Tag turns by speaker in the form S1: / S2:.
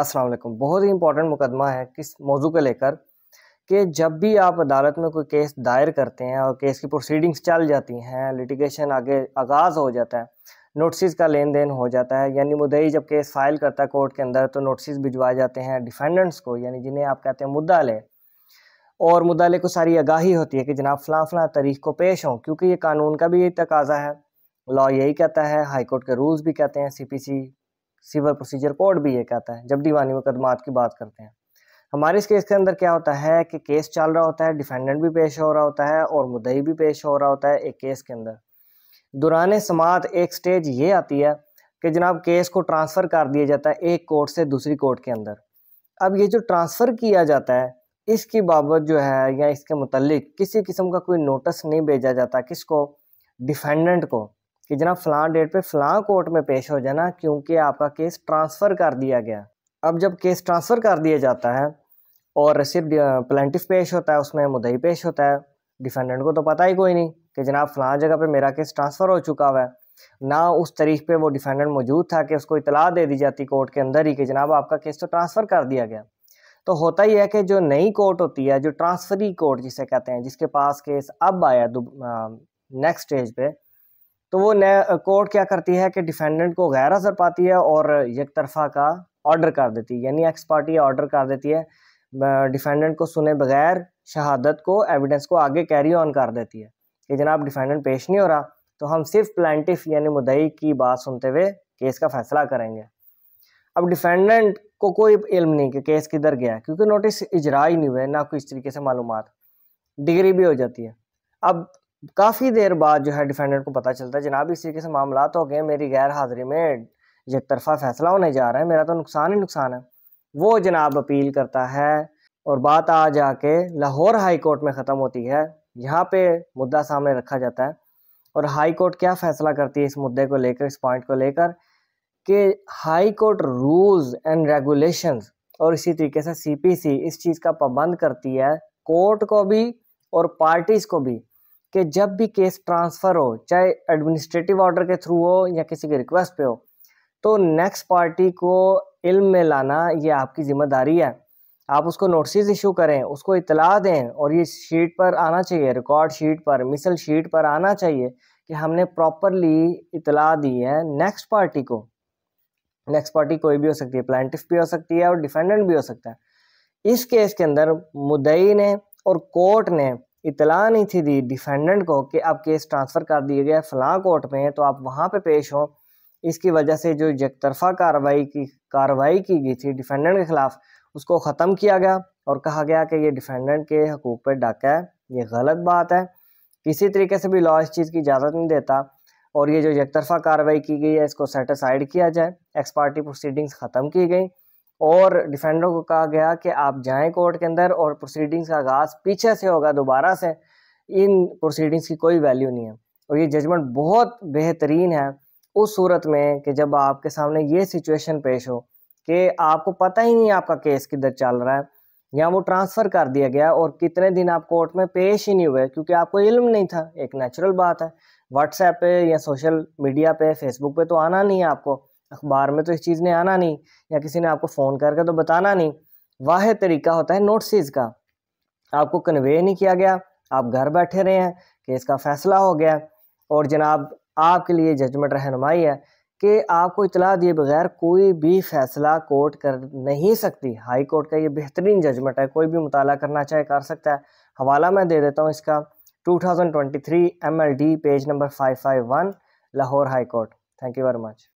S1: असल बहुत ही इंपॉर्टेंट मुकदमा है किस मौजू को लेकर कि जब भी आप अदालत में कोई केस दायर करते हैं और केस की प्रोसीडिंग्स चल जाती हैं लिटिगेशन आगे आगाज़ हो जाता है नोटिस का लेन देन हो जाता है यानी मुदई जब केस फाइल करता है कोर्ट के अंदर तो नोटिस भिजवाए जाते हैं डिफेंडेंट्स को यानी जिन्हें आप कहते हैं मुद्दा ले और मुद्दाले को सारी आगाही होती है कि जनाब फ़ला फला तारीख को पेश हों क्योंकि ये कानून का भी यही तकाजा है लॉ यही कहता है हाई कोर्ट के रूल्स भी कहते हैं C P C civil procedure code भी ये कहता है जब दीवानी मुकदमात की बात करते हैं हमारे इस केस के अंदर क्या होता है कि केस चल रहा होता है डिफेंडेंट भी पेश हो रहा होता है और मुदई भी पेश हो रहा होता है एक केस के अंदर दुरान समात एक स्टेज ये आती है कि जनाब केस को ट्रांसफ़र कर दिया जाता है एक कोर्ट से दूसरी कोर्ट के अंदर अब ये जो ट्रांसफ़र किया जाता है इसकी बाबत जो है या इसके मतलब किसी किस्म का कोई नोटिस नहीं भेजा जाता किसको डिफेंडेंट को कि जना फ़ला डेट पे फला कोर्ट में पेश हो जाना क्योंकि आपका केस ट्रांसफ़र कर दिया गया अब जब केस ट्रांसफ़र कर दिया जाता है और सिर्फ प्लेंटिव पेश होता है उसमें मुदई पेश होता है डिफेंडेंट को तो पता ही कोई नहीं कि जनाब फ़ला जगह पर मेरा केस ट्रांसफ़र हो चुका हुआ है ना उस तरीक़ पे वो डिफेंडेंट मौजूद था कि उसको इतला दे दी जाती कोर्ट के अंदर ही कि जनाब आपका केस तो ट्रांसफ़र कर दिया गया तो होता ही है कि जो नई कोर्ट होती है जो ट्रांसफरी कोर्ट जिसे कहते हैं जिसके पास केस अब आया नेक्स्ट स्टेज पर तो वो कोर्ट क्या करती है कि डिफेंडेंट को गैर हजर पाती है और एक तरफा का ऑर्डर कर देती है यानी एक्स पार्टी ऑर्डर कर देती है डिफेंडेंट को सुने बगैर शहादत को एविडेंस को आगे कैरी ऑन कर देती है कि जनाब डिफेंडेंट पेश नहीं हो रहा तो हम सिर्फ प्लान्टिफ यानी मुदई की बात सुनते हुए केस का फैसला करेंगे अब डिफेंडेंट को कोई इल्म नहीं कि केस किधर गया क्योंकि नोटिस इजरा ही नहीं हुए ना कोई इस तरीके से मालूम डिग्री भी हो जाती है अब काफ़ी देर बाद जो है डिफेंडेंट को पता चलता है जनाब इस तरीके से मामला तो हो गए मेरी गैर हाजिरी में एक तरफा फैसला होने जा रहा है मेरा तो नुकसान ही नुकसान है वो जनाब अपील करता है और बात आ जाके लाहौर हाई कोर्ट में ख़त्म होती है यहाँ पे मुद्दा सामने रखा जाता है और हाई कोर्ट क्या फैसला करती है इस मुद्दे को लेकर इस पॉइंट को लेकर कि high court rules and regulations और इसी तरीके से सीपीसी इस चीज़ का पाबंद करती है कोर्ट को भी और पार्टीज़ को भी कि जब भी केस ट्रांसफ़र हो चाहे एडमिनिस्ट्रेटिव ऑर्डर के थ्रू हो या किसी की रिक्वेस्ट पे हो तो नेक्स्ट पार्टी को इल्म में लाना ये आपकी ज़िम्मेदारी है आप उसको नोटिस इशू करें उसको इतला दें और ये शीट पर आना चाहिए रिकॉर्ड शीट पर मिसल शीट पर आना चाहिए कि हमने प्रॉपरली इतला दी है नेक्स्ट पार्टी को नेक्स्ट पार्टी कोई भी हो सकती है प्लान्टिफ भी हो सकती है और डिफेंडेंट भी हो सकता है इस केस के अंदर मुदई ने और कोर्ट ने इतला नहीं थी दी डिफेंडेंट को कि आप केस ट्रांसफ़र कर दिए गए फलां कोर्ट में तो आप वहाँ पे पेश हों इसकी वजह से जो यकतरफा कार्रवाई की कार्रवाई की गई थी डिफेंडेंट के ख़िलाफ़ उसको ख़त्म किया गया और कहा गया कि ये डिफेंडेंट के हकूक़ पर डाका है ये गलत बात है किसी तरीके से भी लॉ इस चीज़ की इजाज़त नहीं देता और ये जो तरफा कार्रवाई की गई है इसको सेटिसाइड किया जाए एक्सपार्टी प्रोसीडिंग्स ख़त्म की गई और डिफेंडरों को कहा गया कि आप जाएं कोर्ट के अंदर और प्रोसीडिंग्स का आगाज़ पीछे से होगा दोबारा से इन प्रोसीडिंग्स की कोई वैल्यू नहीं है और ये जजमेंट बहुत बेहतरीन है उस सूरत में कि जब आपके सामने ये सिचुएशन पेश हो कि आपको पता ही नहीं आपका केस किधर चल रहा है या वो ट्रांसफ़र कर दिया गया और कितने दिन आप कोर्ट में पेश ही नहीं हुए क्योंकि आपको इल्म नहीं था एक नेचुरल बात है व्हाट्सएप पे या सोशल मीडिया पे फेसबुक पे तो आना नहीं है आपको अखबार में तो इस चीज़ ने आना नहीं या किसी ने आपको फ़ोन करके तो बताना नहीं वाह तरीका होता है नोटिस का आपको कन्वे नहीं किया गया आप घर बैठे रहे हैं कि इसका फ़ैसला हो गया और जनाब आपके लिए जजमेंट रहनुमाई है कि आपको इतला दिए बगैर कोई भी फ़ैसला कोर्ट कर नहीं सकती हाई कोर्ट का ये बेहतरीन जजमेंट है कोई भी मुताल करना चाहे कर सकता है हवाला मैं दे देता हूँ इसका 2023 MLD page number 551 Lahore high court thank you very much